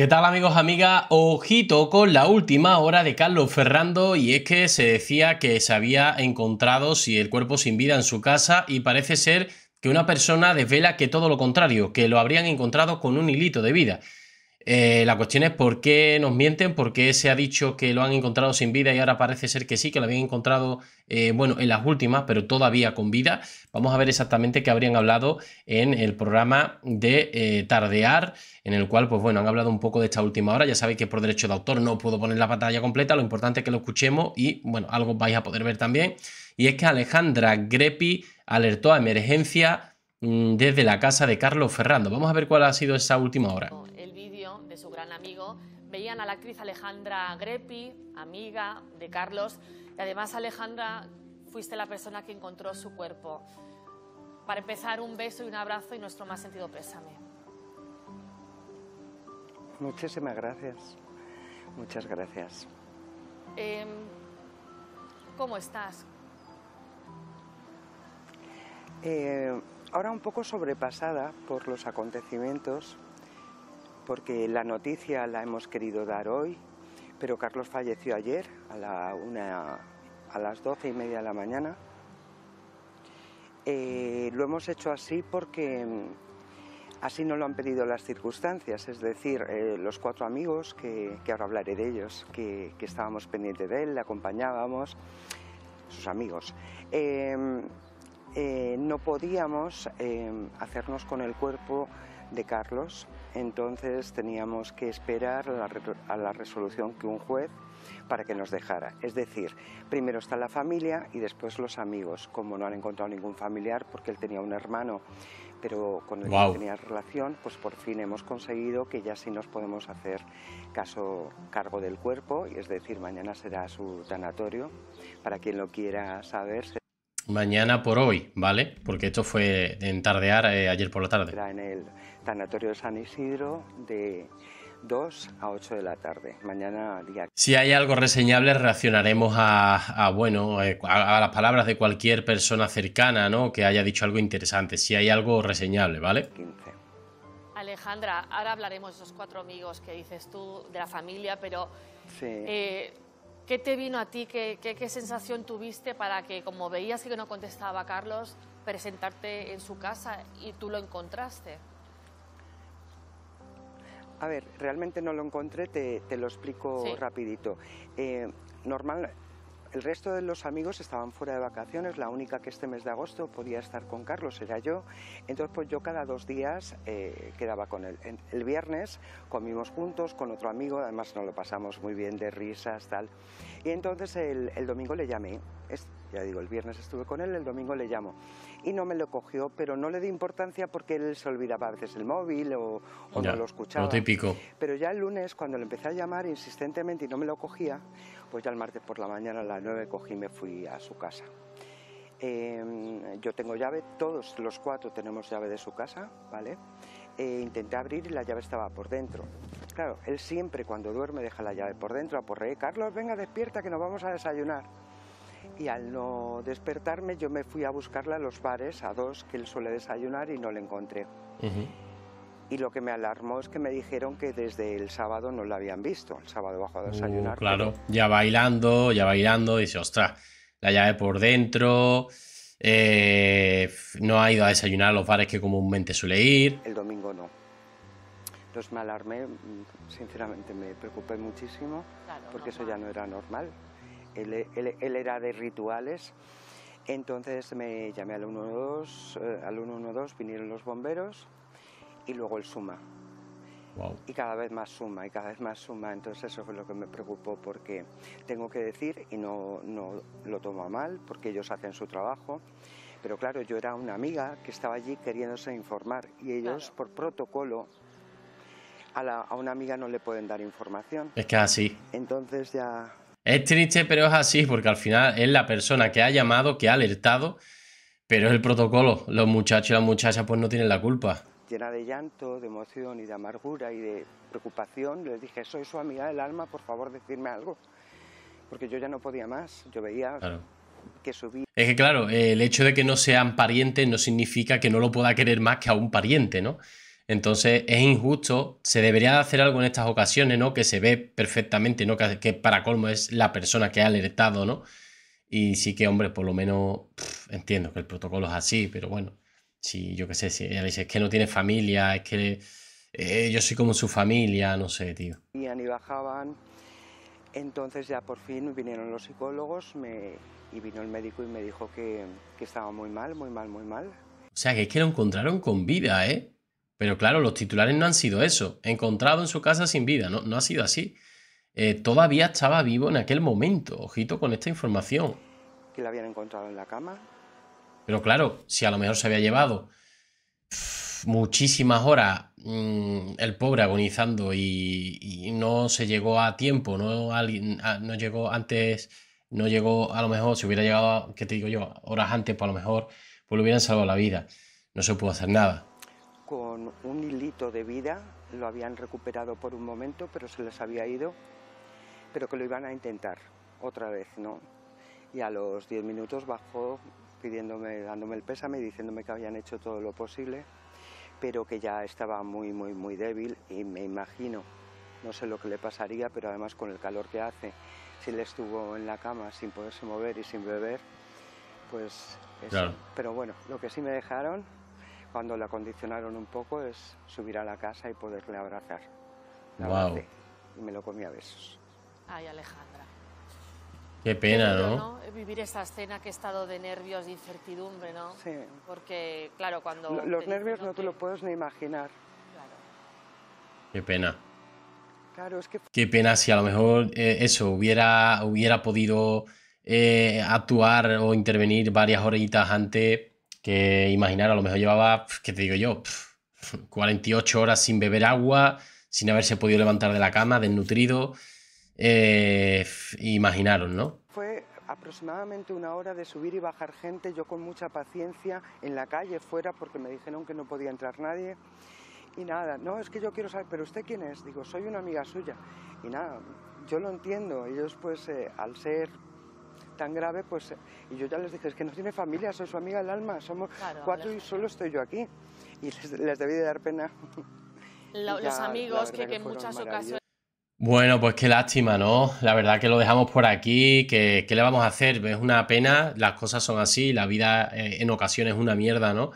¿Qué tal amigos, amigas? Ojito con la última hora de Carlos Ferrando y es que se decía que se había encontrado si el cuerpo sin vida en su casa y parece ser que una persona desvela que todo lo contrario, que lo habrían encontrado con un hilito de vida. Eh, la cuestión es por qué nos mienten, por qué se ha dicho que lo han encontrado sin vida y ahora parece ser que sí, que lo habían encontrado, eh, bueno, en las últimas, pero todavía con vida. Vamos a ver exactamente qué habrían hablado en el programa de eh, Tardear, en el cual, pues bueno, han hablado un poco de esta última hora. Ya sabéis que por derecho de autor no puedo poner la pantalla completa, lo importante es que lo escuchemos y, bueno, algo vais a poder ver también. Y es que Alejandra Grepi alertó a emergencia mm, desde la casa de Carlos Ferrando. Vamos a ver cuál ha sido esa última hora. Oh, veían a la actriz Alejandra grepi amiga de Carlos, y además Alejandra fuiste la persona que encontró su cuerpo. Para empezar, un beso y un abrazo y nuestro más sentido pésame. Muchísimas gracias. Muchas gracias. Em, ¿Cómo estás? Eh, ahora un poco sobrepasada por los acontecimientos porque la noticia la hemos querido dar hoy, pero Carlos falleció ayer a, las doce y media de la mañana. Eh, lo hemos hecho así porque mm, así no lo han pedido las circunstancias, es decir, eh, los cuatro amigos, que, ahora hablaré de ellos, que, estábamos pendientes de él, le acompañábamos, sus amigos. Em, eh, no podíamos em, hacernos con el cuerpo de Carlos entonces teníamos que esperar a la, resolución que un juez para que nos dejara. Es decir, primero está la familia y después los amigos. Como no han encontrado ningún familiar, porque él tenía un hermano, pero con el que tenía relación, pues por fin hemos conseguido que ya sí nos podemos hacer caso cargo del cuerpo, y es decir, mañana será su tanatorio. Para quien lo quiera saber, mañana por hoy, ¿vale? Porque esto fue en tardear eh, ayer por la tarde. En el tanatorio de San Isidro de 2 a 8 de la tarde, mañana día. Si hay algo reseñable, reaccionaremos a, bueno, eh, a, las palabras de cualquier persona cercana, ¿no? Que haya dicho algo interesante, si hay algo reseñable, ¿vale? Alejandra, ahora hablaremos de esos cuatro amigos que dices tú, de la familia, pero... Sí. Eh, ¿Qué te vino a ti? ¿Qué, sensación tuviste para que, como veías que no contestaba Carlos, presentarte en su casa y tú lo encontraste? A ver, realmente no lo encontré, te, lo explico rapidito. Eh, normal, el resto de los amigos estaban fuera de vacaciones, la única que este mes de agosto podía estar con Carlos era yo, entonces pues yo cada dos días eh, quedaba con él. El viernes comimos juntos con otro amigo, además nos lo pasamos muy bien de risas, tal. Y entonces el, el domingo le llamé, ya digo, el viernes estuve con él, el domingo le llamo. Y no me lo cogió, pero no le di importancia porque él se olvidaba a veces el móvil o, no lo escuchaba. Lo típico. Pero ya el lunes, cuando le empecé a llamar insistentemente y no me lo cogía, pues ya el martes por la mañana a las nueve cogí y me fui a su casa. Em, yo tengo llave, todos los cuatro tenemos llave de su casa, ¿vale? E intenté abrir y la llave estaba por dentro. Claro, él siempre cuando duerme deja la llave por dentro, rey Carlos, venga, despierta que nos vamos a desayunar y al no despertarme yo me fui a buscarla a los bares, a dos que él suele desayunar y no la encontré. Y lo que me alarmó es que me dijeron que desde el sábado no la habían visto. El sábado bajo a uh, desayunar. claro, ya bailando, ya bailando, dice, ostras, la llave por dentro. Eh, no ha ido a desayunar a los bares que comúnmente suele ir. El domingo no. Entonces me alarmé, mm, sinceramente me preocupé muchísimo, porque eso ya no era normal él, era de rituales. Entonces me llamé al 112, eh, al 112 vinieron los bomberos y luego el Suma. Y cada vez más suma, y cada vez más suma. Entonces eso fue lo que me preocupó porque tengo que decir, y no, no lo tomo mal, porque ellos hacen su trabajo, pero claro, yo era una amiga que estaba allí queriéndose informar y ellos por protocolo a, a una amiga no le pueden dar información. Es que así. Entonces ya es triste, pero es así, porque al final es la persona que ha llamado, que ha alertado, pero es el protocolo. Los muchachos y las muchachas pues no tienen la culpa. Llena de llanto, de emoción y de amargura y de preocupación, les dije, soy su amiga del alma, por favor, decirme algo. Porque yo ya no podía más, yo veía que subía. Es que claro, el hecho de que no sean parientes no significa que no lo pueda querer más que a un pariente, ¿no? Entonces es injusto, se debería hacer algo en estas ocasiones, ¿no? Que se ve perfectamente, ¿no? Que, para colmo es la persona que ha alertado, ¿no? Y sí que, hombre, por lo menos entiendo que el protocolo es así, pero bueno, si yo qué sé, si dice es que no tiene familia, es que eh, yo soy como su familia, no sé, tío. Y bajaban, entonces ya por fin vinieron los psicólogos y vino el médico y me dijo que, que estaba muy mal, muy mal, muy mal. O sea, que es que lo encontraron con vida, ¿eh? Pero claro, los titulares no han sido eso. Encontrado en su casa sin vida, no, ha sido así. Eh, todavía estaba vivo en aquel momento. Ojito con esta información. Que la habían encontrado en la cama. Pero claro, si a lo mejor se había llevado muchísimas horas mm, el pobre agonizando y, no se llegó a tiempo, no, no llegó antes, no llegó a lo mejor, si hubiera llegado, ¿qué te digo yo? Horas antes, pues a lo mejor, pues le hubieran salvado la vida. No se pudo hacer nada con un hilito de vida, lo habían recuperado por un momento, pero se les había ido, pero que lo iban a intentar otra vez, ¿no? Y a los 10 minutos bajó pidiéndome, dándome el pésame y diciéndome que habían hecho todo lo posible, pero que ya estaba muy, muy, muy débil y me imagino, no sé lo que le pasaría, pero además con el calor que hace, si le estuvo en la cama sin poderse mover y sin beber, pues eso. Pero bueno, lo que sí me dejaron cuando la acondicionaron un poco es subir a la casa y poderle abrazar. wow. y me lo comí a besos. Ay, Alejandra. Qué pena, ¿no? Vivir esa escena que he estado de nervios, de incertidumbre, ¿no? Sí. Porque, claro, cuando... los nervios no tú te lo puedes ni imaginar. Claro. Qué pena. Claro, es que... Qué pena si a lo mejor eh, eso hubiera, hubiera podido eh, actuar o intervenir varias horitas antes que imaginar, a lo mejor llevaba, que te digo yo? 48 horas sin beber agua, sin haberse podido levantar de la cama, desnutrido. Eh, imaginaron, ¿no? Fue aproximadamente una hora de subir y bajar gente, yo con mucha paciencia en la calle, fuera, porque me dijeron que no podía entrar nadie. Y nada, no, es que yo quiero saber, pero ¿usted quién es? Digo, soy una amiga suya. Y nada, yo lo entiendo, ellos pues eh, al ser tan grave, pues, eh, y yo ya les dije, es que no tiene familia, soy su amiga del alma, somos cuatro y solo estoy yo aquí. Y les, debí de dar pena. los amigos que, en muchas ocasiones... Bueno, pues qué lástima, ¿no? La verdad que lo dejamos por aquí, que qué le vamos a hacer? Es una pena, las cosas son así, la vida eh, en ocasiones es una mierda, ¿no?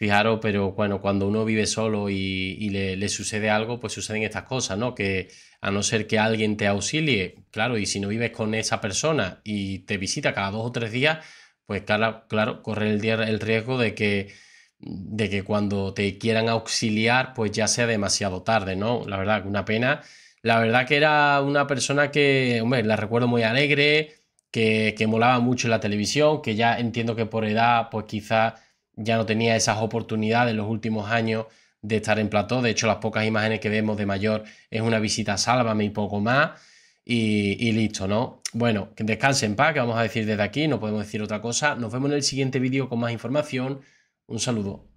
Fijaros, pero bueno, cuando uno vive solo y, le, sucede algo, pues suceden estas cosas, ¿no? Que a no ser que alguien te auxilie, claro, y si no vives con esa persona y te visita cada dos o tres días, pues claro, claro corre el, riesgo de que, de que cuando te quieran auxiliar, pues ya sea demasiado tarde, ¿no? La verdad, una pena. La verdad que era una persona que, hombre, la recuerdo muy alegre, que, que molaba mucho la televisión, que ya entiendo que por edad, pues quizá ya no tenía esas oportunidades en los últimos años de estar en plató. De hecho, las pocas imágenes que vemos de mayor es una visita a Sálvame y poco más. Y, listo, ¿no? Bueno, que descansen en que vamos a decir desde aquí, no podemos decir otra cosa. Nos vemos en el siguiente vídeo con más información. Un saludo.